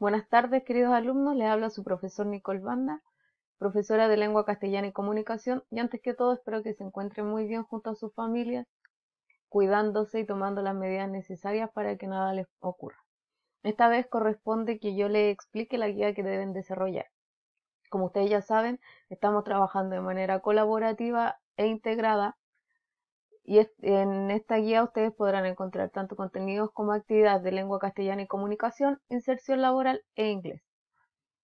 Buenas tardes, queridos alumnos. Les habla su profesor Nicole Banda, profesora de Lengua Castellana y Comunicación. Y antes que todo, espero que se encuentren muy bien junto a sus familias, cuidándose y tomando las medidas necesarias para que nada les ocurra. Esta vez corresponde que yo les explique la guía que deben desarrollar. Como ustedes ya saben, estamos trabajando de manera colaborativa e integrada y en esta guía ustedes podrán encontrar tanto contenidos como actividades de lengua castellana y comunicación, inserción laboral e inglés.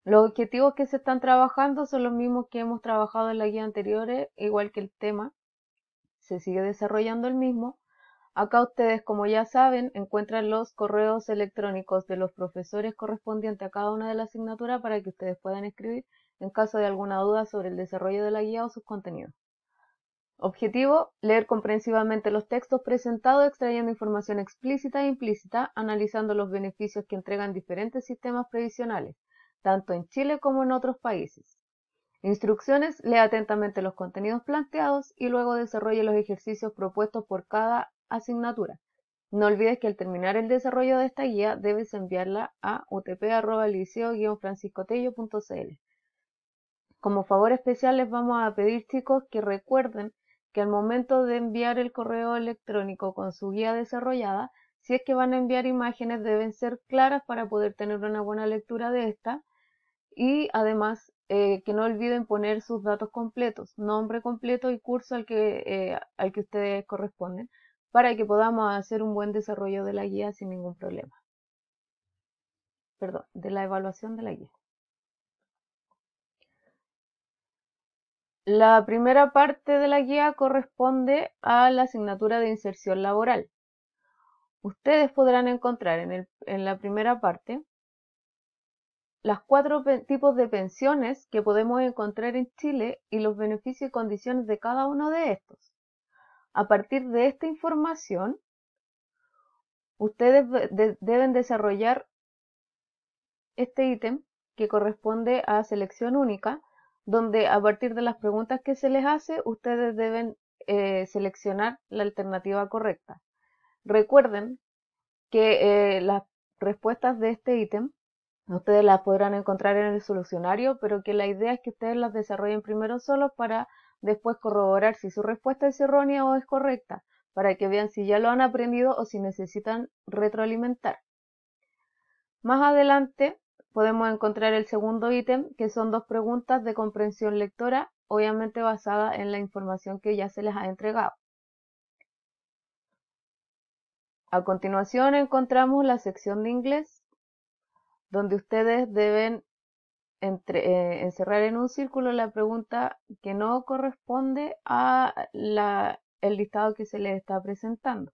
Los objetivos que se están trabajando son los mismos que hemos trabajado en la guía anterior, igual que el tema. Se sigue desarrollando el mismo. Acá ustedes, como ya saben, encuentran los correos electrónicos de los profesores correspondientes a cada una de las asignaturas para que ustedes puedan escribir en caso de alguna duda sobre el desarrollo de la guía o sus contenidos. Objetivo, leer comprensivamente los textos presentados extrayendo información explícita e implícita, analizando los beneficios que entregan diferentes sistemas previsionales, tanto en Chile como en otros países. Instrucciones, lea atentamente los contenidos planteados y luego desarrolle los ejercicios propuestos por cada asignatura. No olvides que al terminar el desarrollo de esta guía debes enviarla a utp.liceo-franciscotello.cl. Como favor especial les vamos a pedir chicos que recuerden que al momento de enviar el correo electrónico con su guía desarrollada, si es que van a enviar imágenes deben ser claras para poder tener una buena lectura de esta y además eh, que no olviden poner sus datos completos, nombre completo y curso al que, eh, al que ustedes corresponden para que podamos hacer un buen desarrollo de la guía sin ningún problema. Perdón, de la evaluación de la guía. La primera parte de la guía corresponde a la asignatura de inserción laboral. Ustedes podrán encontrar en, la primera parte las cuatro tipos de pensiones que podemos encontrar en Chile y los beneficios y condiciones de cada uno de estos. A partir de esta información, ustedes deben desarrollar este ítem que corresponde a selección única donde a partir de las preguntas que se les hace, ustedes deben eh, seleccionar la alternativa correcta. Recuerden que eh, las respuestas de este ítem ustedes las podrán encontrar en el solucionario, pero que la idea es que ustedes las desarrollen primero solo para después corroborar si su respuesta es errónea o es correcta, para que vean si ya lo han aprendido o si necesitan retroalimentar. Más adelante podemos encontrar el segundo ítem, que son dos preguntas de comprensión lectora, obviamente basada en la información que ya se les ha entregado. A continuación encontramos la sección de inglés, donde ustedes deben eh, encerrar en un círculo la pregunta que no corresponde a el listado que se les está presentando.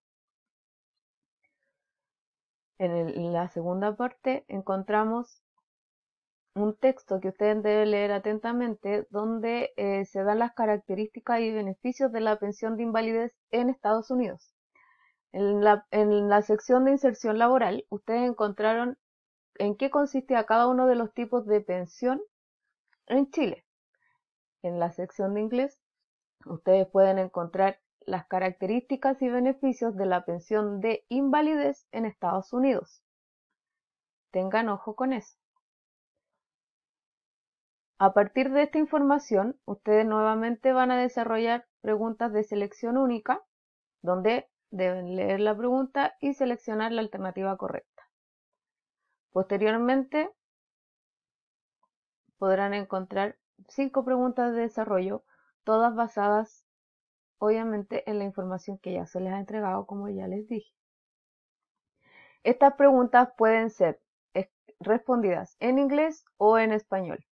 en la segunda parte encontramos un texto que ustedes deben leer atentamente donde eh, se dan las características y beneficios de la pensión de invalidez en Estados Unidos. En la, en la sección de inserción laboral, ustedes encontraron en qué consiste cada uno de los tipos de pensión en Chile. En la sección de inglés, ustedes pueden encontrar las características y beneficios de la pensión de invalidez en Estados Unidos. Tengan ojo con eso. A partir de esta información, ustedes nuevamente van a desarrollar preguntas de selección única, donde deben leer la pregunta y seleccionar la alternativa correcta. Posteriormente, podrán encontrar cinco preguntas de desarrollo, todas basadas obviamente en la información que ya se les ha entregado, como ya les dije. Estas preguntas pueden ser eh, respondidas en inglés o en español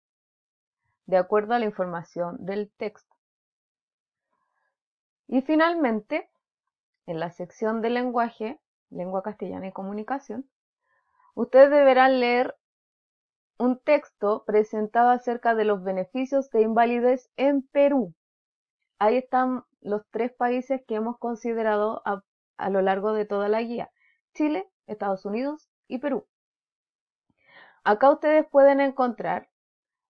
de acuerdo a la información del texto. Y finalmente, en la sección de lenguaje, lengua castellana y comunicación, ustedes deberán leer un texto presentado acerca de los beneficios de invalidez en Perú. Ahí están los tres países que hemos considerado a, lo largo de toda la guía. Chile, Estados Unidos y Perú. Acá ustedes pueden encontrar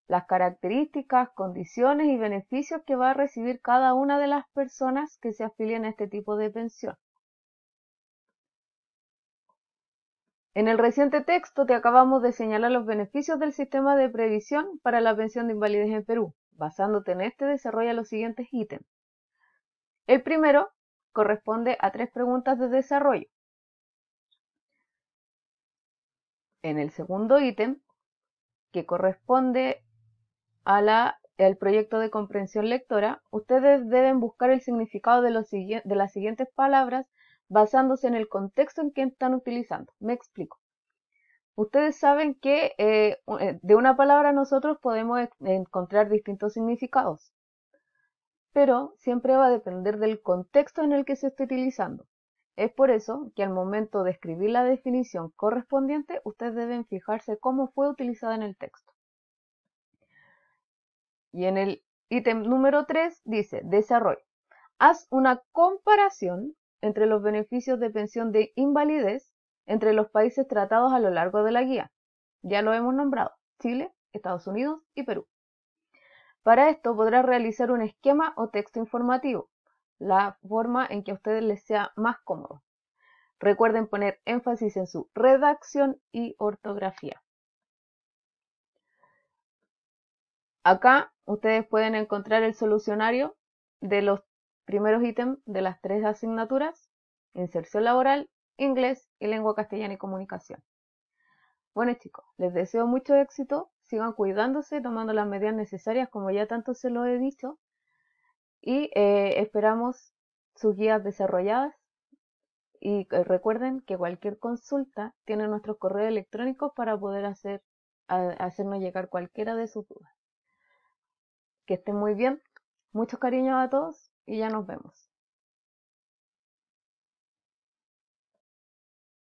las características, condiciones y beneficios que va a recibir cada una de las personas que se afilien a este tipo de pensión. En el reciente texto te acabamos de señalar los beneficios del sistema de previsión para la pensión de invalidez en Perú. Basándote en este, desarrolla los siguientes ítems. El primero corresponde a tres preguntas de desarrollo. En el segundo ítem, que corresponde a la, al proyecto de comprensión lectora, ustedes deben buscar el significado de, los, de las siguientes palabras basándose en el contexto en que están utilizando. Me explico. Ustedes saben que eh, de una palabra nosotros podemos encontrar distintos significados, pero siempre va a depender del contexto en el que se esté utilizando. Es por eso que al momento de escribir la definición correspondiente, ustedes deben fijarse cómo fue utilizada en el texto. Y en el ítem número 3 dice, desarrollo. Haz una comparación entre los beneficios de pensión de invalidez entre los países tratados a lo largo de la guía. Ya lo hemos nombrado, Chile, Estados Unidos y Perú. Para esto podrás realizar un esquema o texto informativo, la forma en que a ustedes les sea más cómodo. Recuerden poner énfasis en su redacción y ortografía. Acá Ustedes pueden encontrar el solucionario de los primeros ítems de las tres asignaturas, inserción laboral, inglés y lengua castellana y comunicación. Bueno chicos, les deseo mucho éxito, sigan cuidándose, tomando las medidas necesarias como ya tanto se lo he dicho y eh, esperamos sus guías desarrolladas y eh, recuerden que cualquier consulta tiene nuestros correos electrónicos para poder hacer, hacernos llegar cualquiera de sus dudas. Que estén muy bien. Muchos cariños a todos y ya nos vemos.